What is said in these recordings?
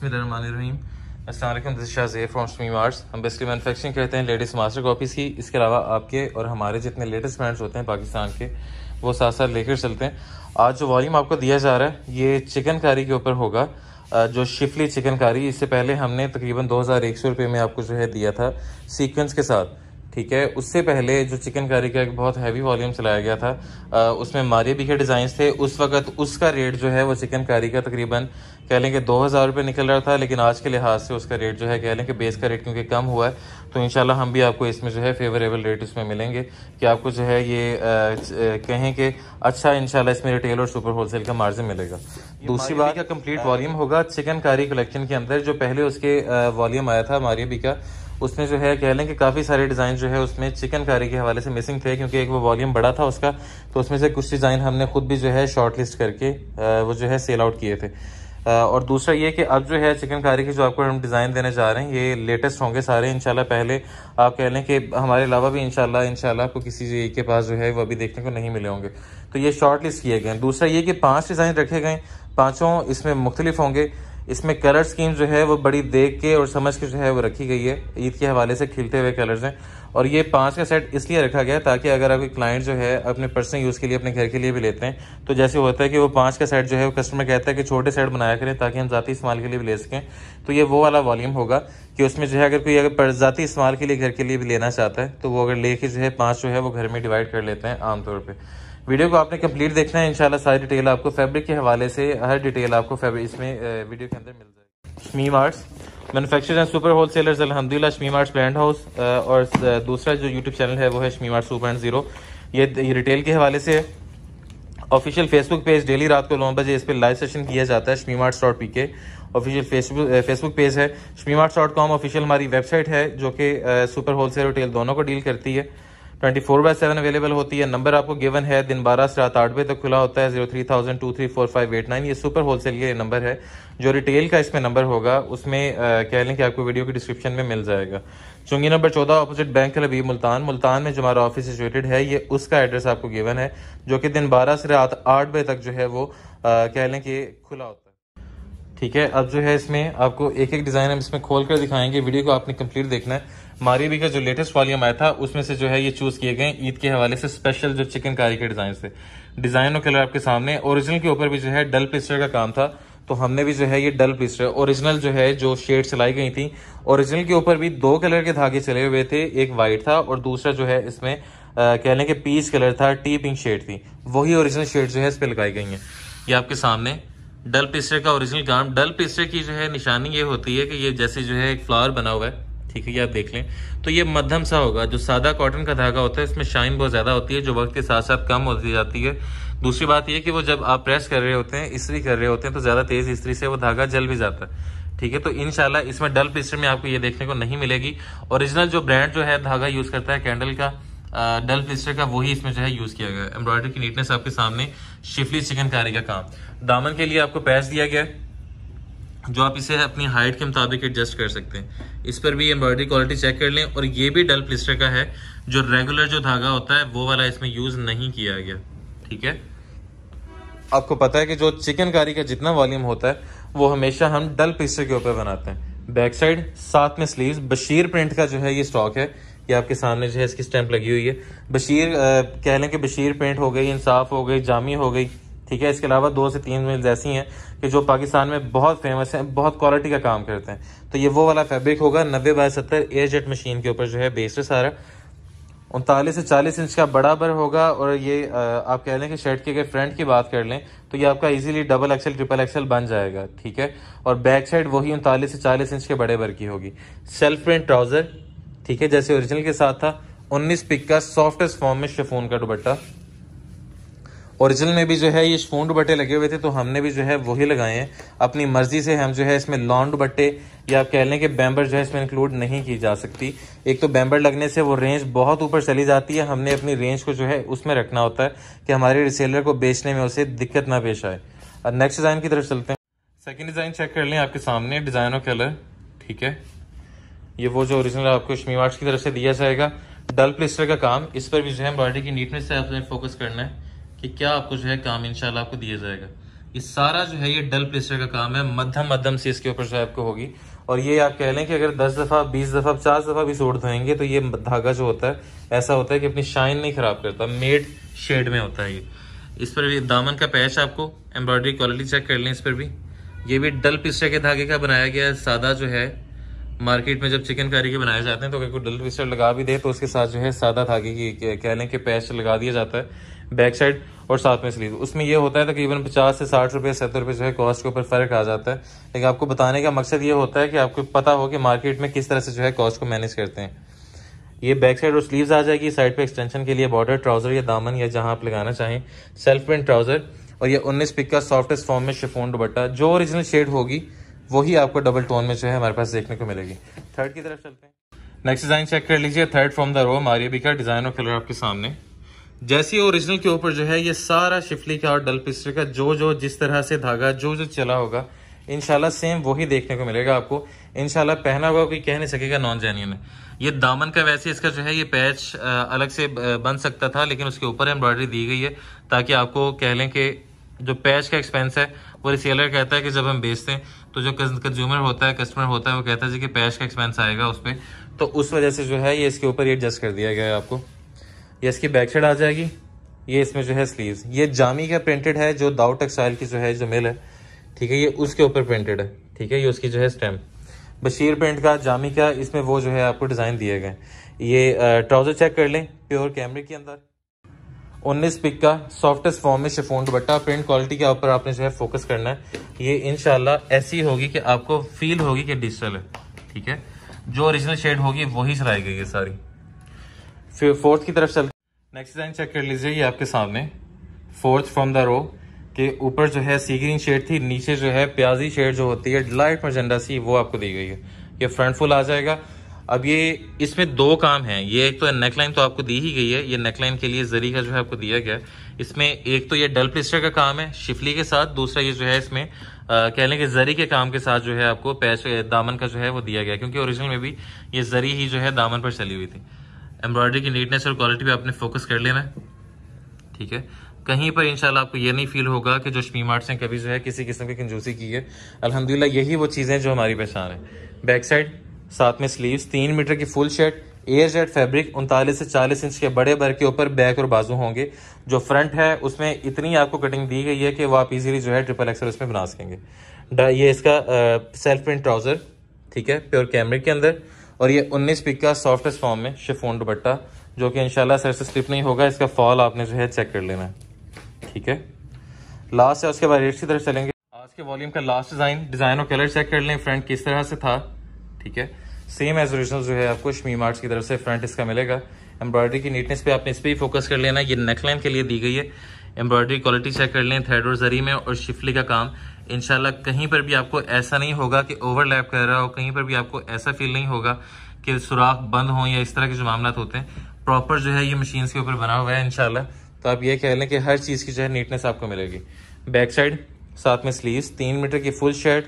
बसमीम अल्लाम this शाहजेर from शमीमार्स हम बेसिकली मैनुफेक्चरिंग करते हैं लेडीज़ मास्टर कॉपीज़ की इसके अलावा आपके और हमारे जितने लेटेस्ट ब्रांड्स होते हैं पाकिस्तान के वो साथ साथ लेकर चलते हैं आज जो वॉल्यूम आपको दिया जा रहा है ये चिकनकारी के ऊपर होगा जो शिफली चिकनकारी इससे पहले हमने तकरीबन 2100 रुपए में आपको जो है दिया था सीक्वेंस के साथ ठीक है उससे पहले जो चिकन करी का एक बहुत हैवी वॉल्यूम चलाया गया था आ, उसमें मारिया भी के डिज़ाइन थे उस वक्त उसका रेट जो है वो चिकन करी का तकरीबन कह लेंगे दो हज़ार रुपये निकल रहा था लेकिन आज के लिहाज से उसका रेट जो है कह लें कि बेस का रेट क्योंकि कम हुआ है तो इन हम भी आपको इसमें जो है फेवरेबल रेट उसमें मिलेंगे कि आपको जो है ये कहें कि अच्छा इन इसमें रिटेल और सुपर होलसेल का मार्जिन मिलेगा दूसरी बात का कंप्लीट वॉल्यूम होगा चिकन कारी कलेक्शन के अंदर जो पहले उसके वॉल्यूम आया था मारिया का उसमें जो है कह लें कि काफ़ी सारे डिज़ाइन जो है उसमें चिकनकारी के हवाले से मिसिंग थे क्योंकि एक वो वॉल्यूम बड़ा था उसका तो उसमें से कुछ डिज़ाइन हमने खुद भी जो है शॉर्ट लिस्ट करके वो जो है सेल आउट किए थे और दूसरा ये कि अब जो है चिकनकारी के जो आपको हम डिज़ाइन देने जा रहे हैं ये लेटेस्ट होंगे सारे इनशाला पहले आप कह लें कि हमारे अलावा भी इनशाला इनशाला आपको किसी के पास जो है वो अभी देखने को नहीं मिले होंगे तो ये शॉर्ट लिस्ट किए गए दूसरा ये कि पाँच डिज़ाइन रखे गए पाँचों इसमें मुख्तलिफ होंगे इसमें कलर स्कीम जो है वो बड़ी देख के और समझ के जो है वो रखी गई है ईद के हवाले से खिलते हुए कलर्स हैं और ये पाँच का सेट इसलिए रखा गया ताकि अगर आपके क्लाइंट जो है अपने पर्सनल यूज़ के लिए अपने घर के लिए भी लेते हैं तो जैसे होता है कि वो पाँच का सेट जो है वो कस्टमर कहता है कि छोटे सेट बनाया करें ताकि हम ज़ाती इस्तेमाल के लिए भी ले सकें तो ये वो वाला वॉल्यूम होगा कि उसमें जो है अगर कोई अगर ज़ाती इस्तेमाल के लिए घर के लिए भी लेना चाहता है तो वो अगर ले के जो है पाँच जो है वो घर में डिवाइड कर लेते हैं आमतौर पर वीडियो को आपने कंप्लीट देखना है इंशाल्लाह सारी डिटेल आपको फैब्रिक के हवाले से हर डिटेल आपको फैब्रिक इसमें वीडियो के अंदर मिल जाए Shami marts manufacturer and super wholesaler अलहमदिल्ला शमी मार्ट्स ब्रांड हाउस और uh, दूसरा जो यूट्यूब चैनल है वो है Shami mart two point zero ये, रिटेल के हवाले से ऑफिशियल फेसबुक पेज डेली रात को नौ बजे इस पर लाइव सेशन किया जाता है Shami marts dot P K official Facebook Facebook page है Shami marts dot com official हमारी वेबसाइट है जो कि सुपर होल सेल रिटेल दोनों को डील करती है twenty four by seven available होती है नंबर आपको गिवन है दिन बारह से रात आठ बजे तक खुला होता है zero three thousand two three four five eight nine ये सुपर होलसेल के नंबर है जो रिटेल का इसमें नंबर होगा उसमें कह लें कि आपको वीडियो की डिस्क्रिप्शन में मिल जाएगा चुंगी नंबर चौदह अपोजिट बैंक अभी मुल्तान मुल्तान में जो हमारा ऑफिस सिचुएटेड है ये उसका एड्रेस आपको गिवन है जो कि दिन बारह से रात आठ बजे तक जो है वो कह लें कि खुला होता है ठीक है अब जो है इसमें आपको एक एक डिज़ाइन हम इसमें खोल कर दिखाएंगे वीडियो को आपने कंप्लीट देखना है मारीबी का जो लेटेस्ट वॉल्यूम आया था उसमें से जो है ये चूज़ किए गए ईद के हवाले से स्पेशल जो चिकनकारी के डिज़ाइन थे डिज़ाइन और कलर आपके सामने ओरिजिनल के ऊपर भी जो है डल पिस्टर का काम था तो हमने भी जो है ये डल पीस रहे ओरिजिनल जो है जो शेड चलाई गई थी ओरिजिनल के ऊपर भी दो कलर के धागे चले हुए थे एक वाइट था और दूसरा जो है इसमें कह लें कि पीस कलर था टी पिंक शेड थी वही ओरिजिनल शेड जो है इस पर लगाई गई है ये आपके सामने डल पिस्टर का ओरिजिनल काम डल पिस्टर की जो है निशानी ये होती है कि ये जैसे जो है एक फ्लावर बना हुआ है ठीक है ये आप देख लें तो ये मध्यम सा होगा जो सादा कॉटन का धागा होता है इसमें शाइन बहुत ज़्यादा होती है जो वक्त के साथ साथ कम होती जाती है दूसरी बात यह कि वो जब आप प्रेस कर रहे होते हैं इसी कर रहे होते हैं तो ज़्यादा तेज़ इसी से वो धागा जल भी जाता है ठीक है तो इनशाला इसमें डल पिस्टर में आपको ये देखने को नहीं मिलेगी ओरिजिनल जो ब्रांड जो है धागा यूज़ करता है कैंडल का डल पिस्टर का वही इसमें जो है यूज़ किया गया एम्ब्रॉयडरी की नीटनेस आपके सामने शिफली चिकनकारी का काम दामन के लिए आपको पैस दिया गया है जो आप इसे अपनी हाइट के मुताबिक एडजस्ट कर सकते हैं इस पर भी एम्ब्रॉयडरी क्वालिटी चेक कर लें और ये भी डल प्लिस्टर का है जो रेगुलर जो धागा होता है वो वाला इसमें यूज़ नहीं किया गया ठीक है आपको पता है कि जो चिकनकारी का जितना वॉल्यूम होता है वो हमेशा हम डल प्लिस्टर के ऊपर बनाते हैं बैक साइड साथ में स्लीव्स बशीर प्रिंट का जो है ये स्टॉक है ये आपके सामने जो है इसकी स्टैंप लगी हुई है बशीर आ, कह लें कि बशीर पेंट हो गई इंसाफ हो गई जामी हो गई ठीक है इसके अलावा दो से तीन मिल्स ऐसी हैं कि जो पाकिस्तान में बहुत फेमस हैं बहुत क्वालिटी का काम करते हैं तो ये वो वाला फैब्रिक होगा नब्बे बाय सत्तर एयर जेट मशीन के ऊपर जो है बेस्ड है सारा उनतालीस से चालीस इंच का बराबर होगा और ये आप कह लें कि शर्ट के अगर फ्रंट की बात कर लें तो ये आपका easily double XL triple XL बन जाएगा ठीक है और बैक साइड वही उनतालीस से चालीस इंच के बड़े बर की होगी सेल्फ प्रिंट ट्राउज़र ठीक है जैसे ओरिजिनल के साथ था उन्नीस पिक का सॉफ्टेस्ट फॉर्म में शेफोन का दुबट्टा ओरिजिनल में भी जो है ये शून बट्टे लगे हुए थे तो हमने भी जो है वही लगाए हैं अपनी मर्जी से हम जो है इसमें लॉन्ड बट्टे या कह लें कि बैम्बर जो है इसमें इंक्लूड नहीं की जा सकती एक तो बैम्बर लगने से वो रेंज बहुत ऊपर चली जाती है हमने अपनी रेंज को जो है उसमें रखना होता है कि हमारे रिसेलर को बेचने में उसे दिक्कत ना पेश आए और नेक्स्ट डिज़ाइन की तरफ चलते हैं सेकेंड डिज़ाइन चेक कर लें आपके सामने डिज़ाइनों कलर ठीक है ये वो जो ओरिजिनल आपको शमीवाट की तरफ से दिया जाएगा डल प्लेस्टर का काम इस पर भी जो है बॉडी की नीटनेस से आपने फोकस करना है कि क्या आपको जो है काम इनशाला आपको दिया जाएगा ये सारा जो है ये डल प्लेसर का काम है मध्यम मध्यम से इसके ऊपर जो है आपको होगी और ये आप कह लें कि अगर दस दफ़ा बीस दफ़ा पचास दफ़ा भी सूट धोएंगे तो ये धागा जो होता है ऐसा होता है कि अपनी शाइन नहीं खराब करता मेड शेड में होता है ये इस पर भी दामन का पैच आपको एम्ब्रॉयडरी क्वालिटी चेक कर लें इस पर भी ये भी डल पिस्टर के धागे का बनाया गया है सादा जो है मार्केट में जब चिकन करी के बनाए जाते हैं तो अगर कोई डल पिस्टर लगा भी दे तो उसके साथ जो है सादा धागे की कह लें कि पैच लगा दिया जाता है बैक साइड और साथ में स्लीव उसमें ये होता है तकरीबन पचास से साठ रुपये सत्तर रुपये जो है कॉस्ट के ऊपर फ़र्क आ जाता है लेकिन आपको बताने का मकसद ये होता है कि आपको पता हो कि मार्केट में किस तरह से जो है कॉस्ट को मैनेज करते हैं ये बैक साइड और स्लीव्स आ जाएगी साइड पे एक्सटेंशन के लिए बॉर्डर ट्राउजर या दामन या जहां आप लगाना चाहें सेल्फ प्रिंट ट्राउजर और ये 19 पिक का सॉफ्टेस्ट फॉर्म में शिफोन दुबट्टा जो ओरिजिनल शेड होगी वही आपको डबल टोन में जो है हमारे पास देखने को मिलेगी थर्ड की तरफ चलते हैं नेक्स्ट डिजाइन चेक कर लीजिए third from the row Maria B का डिजाइन और कलर आपके सामने जैसी ओरिजिनल के ऊपर जो है ये सारा शिफली का और डल पिस्टर का जो जो जिस तरह से धागा जो जो चला होगा इनशाला सेम वही देखने को मिलेगा आपको इनशाला पहना हुआ कोई कह नहीं सकेगा नॉन जेन्यून ये दामन का वैसे इसका जो है ये पैच अलग से बन सकता था लेकिन उसके ऊपर एम्ब्रॉयडरी दी गई है ताकि आपको कह लें कि जो पैच का एक्सपेंस है वो रिसेलर कहता है कि जब हम बेचते हैं तो जो कंज्यूमर होता है कस्टमर होता है वो कहता है जी कि पैच का एक्सपेंस आएगा उस पर तो उस वजह से जो है ये इसके ऊपर एडजस्ट कर दिया गया है आपको ये इसकी बैक साइड आ जाएगी ये इसमें जो है स्लीव्स ये जामी का प्रिंटेड है जो दाऊ टेक्सटाइल की जो है जो मिल है ठीक है ये उसके ऊपर प्रिंटेड है ठीक है ये उसकी जो है स्टैम्प बशीर प्रिंट का जामी का इसमें वो जो है आपको डिज़ाइन दिए गए ये ट्राउज़र चेक कर लें प्योर कैमरे के अंदर उन्नीस पिक का सॉफ्टेस्ट फॉर्म में शिफोन दुपट्टा प्रिंट क्वालिटी के ऊपर आपने जो है फोकस करना है ये इनशाला ऐसी होगी कि आपको फील होगी कि डिजिटल है ठीक है जो ओरिजिनल शेड होगी वही सराई गई है सारी फिर फोर्थ की तरफ चलते नेक्स्ट डिज़ाइन चेक कर लीजिए ये आपके सामने फोर्थ फ्रॉम द रो के ऊपर जो है सी ग्रीन शेड थी नीचे जो है प्याजी शेड जो होती है लाइट मजेंडा सी वो आपको दी गई है ये फ्रंट फुल आ जाएगा अब ये इसमें दो काम हैं ये एक तो नेकलाइन तो आपको दी ही गई है ये नेकलाइन के लिए जरी का जो है आपको दिया गया है इसमें एक तो ये डल पिस्टर का काम है शिफली के साथ दूसरा ये जो है इसमें कह लेंगे जरी के काम के साथ जो है आपको पैच दामन का जो है वो दिया गया क्योंकि ओरिजिनल में भी ये जरी ही जो है दामन पर चली हुई थी एम्ब्रॉयडरी की नीटनेस और क्वालिटी पे आपने फोकस कर लेना है ठीक है कहीं पर इंशाल्लाह आपको ये नहीं फील होगा कि जो शमी मार्ट्स हैं कभी जो है किसी किस्म की कंजूसी की है अलहमदिल्ला यही वो चीज़ें जो हमारी पहचान है बैक साइड साथ में स्लीव्स तीन मीटर की फुल शर्ट एयर जेड फैब्रिक उनतालीस से चालीस इंच के बड़े बर के ऊपर बैक और बाजू होंगे जो फ्रंट है उसमें इतनी आपको कटिंग दी गई है कि वो आप इजीली जो है ट्रिपल एक्सल उसमें बना सकेंगे ये इसका सेल्फ प्रिंट ट्राउज़र ठीक है प्योर कैमरे के अंदर और ये 19 पिक का सॉफ्टेस्ट फॉर्म में शिफोन दुपट्टा जो कि इनशाला सर से स्लिप नहीं होगा इसका फॉल आपने जो है चेक कर लेना है ठीक है लास्ट है उसके बाद रेट की तरफ चलेंगे आज के वॉल्यूम का लास्ट डिज़ाइन डिज़ाइन और कलर चेक कर लें फ्रंट किस तरह से था ठीक है सेम एज ओरिजिनल जो है आपको शमी मार्ट की तरफ से फ्रंट इसका मिलेगा एम्ब्रॉयडरी की नीटनेस पे आपने इस पर ही फोकस कर लेना ये नेकलाइन के लिए दी गई है एम्ब्रॉयडरी क्वालिटी चेक कर लें थ्रेड और जरी में और शिफली का काम इनशाला कहीं पर भी आपको ऐसा नहीं होगा कि ओवरलैप कर रहा हो कहीं पर भी आपको ऐसा फील नहीं होगा कि सुराख बंद हो या इस तरह के जो मामला होते हैं प्रॉपर जो है ये मशीन के ऊपर बना हुआ है इनशाला तो आप ये कह लें कि हर चीज़ की जो है नीटनेस आपको मिलेगी बैक साइड साथ में स्लीव तीन मीटर की फुल शर्ट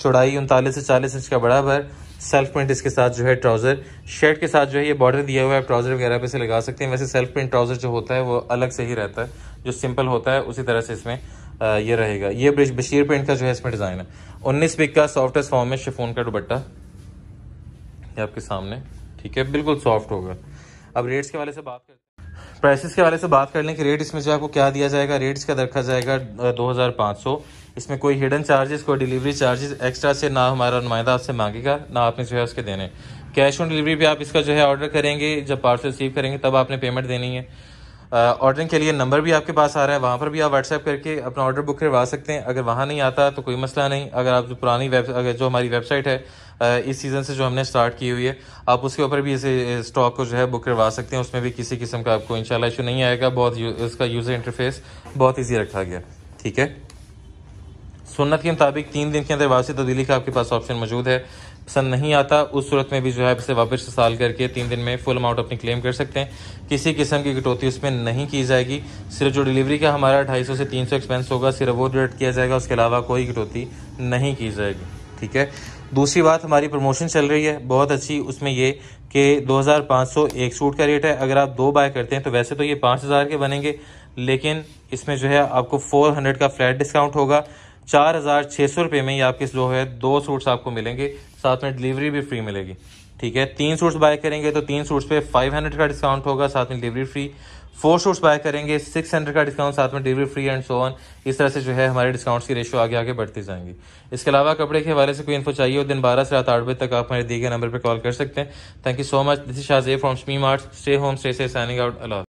चौड़ाई उनतालीस से चालीस इंच का बराबर सेल्फ प्रिंट इसके साथ जो है ट्राउज़र शर्ट के साथ जो है ये बॉर्डर दिया हुआ है ट्राउज़र वगैरह पे से लगा सकते हैं वैसे सेल्फ प्रिंट ट्राउज़र जो होता है वो अलग से ही रहता है जो सिंपल होता है उसी तरह से इसमें ये रहेगा ये बशीर पेंट का जो है इसमें डिज़ाइन है उन्नीस पिक का सॉफ्टेस्ट फॉर्म है शिफोन का दुबट्टा ये आपके सामने ठीक है बिल्कुल सॉफ्ट होगा अब रेट्स के वाले से बात कर प्राइसेस के वाले से बात कर लें कि रेट इसमें जो आपको क्या दिया जाएगा रेट्स का रखा जाएगा 2500 इसमें कोई हिडन चार्जेस कोई डिलीवरी चार्जेस एक्स्ट्रा से ना हमारा नुमाइंदा आपसे मांगेगा ना आपने जो है उसके देने कैश ऑन डिलीवरी भी आप इसका जो है ऑर्डर करेंगे जब पार्सल रिसीव करेंगे तब आपने पेमेंट देनी है ऑर्डरिंग के लिए नंबर भी आपके पास आ रहा है वहाँ पर भी आप व्हाट्सएप करके अपना ऑर्डर बुक करवा सकते हैं अगर वहाँ नहीं आता तो कोई मसला नहीं अगर आप जो पुरानी वेब अगर जो हमारी वेबसाइट है इस सीज़न से जो हमने स्टार्ट की हुई है आप उसके ऊपर भी इसे स्टॉक को जो है बुक करवा सकते हैं उसमें भी किसी किस्म का आपको इंशाल्लाह इशू नहीं आएगा बहुत इसका यूज़र इंटरफेस बहुत ईजी रखा गया ठीक है सुन्नत के मुताबिक तीन दिन के अंदर वासी तब्दीली का आपके पास ऑप्शन मौजूद है पसंद नहीं आता उस सूरत में भी जो है इसे वापस साल करके तीन दिन में फुल अमाउंट अपनी क्लेम कर सकते हैं किसी किस्म की कटौती उसमें नहीं की जाएगी सिर्फ जो डिलीवरी का हमारा ढाई से तीन एक्सपेंस होगा सिर्फ वो डिडक्ट किया जाएगा उसके अलावा कोई कटौती नहीं की जाएगी ठीक है दूसरी बात हमारी प्रमोशन चल रही है बहुत अच्छी उसमें ये कि 2500 एक सूट का रेट है अगर आप दो बाय करते हैं तो वैसे तो ये 5000 के बनेंगे लेकिन इसमें जो है आपको 400 का फ्लैट डिस्काउंट होगा चार हज़ार छः सौ रुपये में ही आपके जो है दो सूट्स आपको मिलेंगे साथ में डिलीवरी भी फ्री मिलेगी ठीक है तीन सूट्स बाय करेंगे तो तीन सूट्स पे 500 का डिस्काउंट होगा साथ में delivery free four suits buy करेंगे 600 का डिस्काउंट साथ में delivery free and so on इस तरह से जो है हमारे डिस्काउंट्स की रेशो आगे आगे बढ़ती जाएंगी इसके अलावा कपड़े के हवाले से कोई इन्फो चाहिए हो दिन बारह से रात आठ बजे तक आप हमारे दिए गए नंबर पर कॉल कर सकते हैं thank you so much this is from Shami mart stay home stay safe signing out अला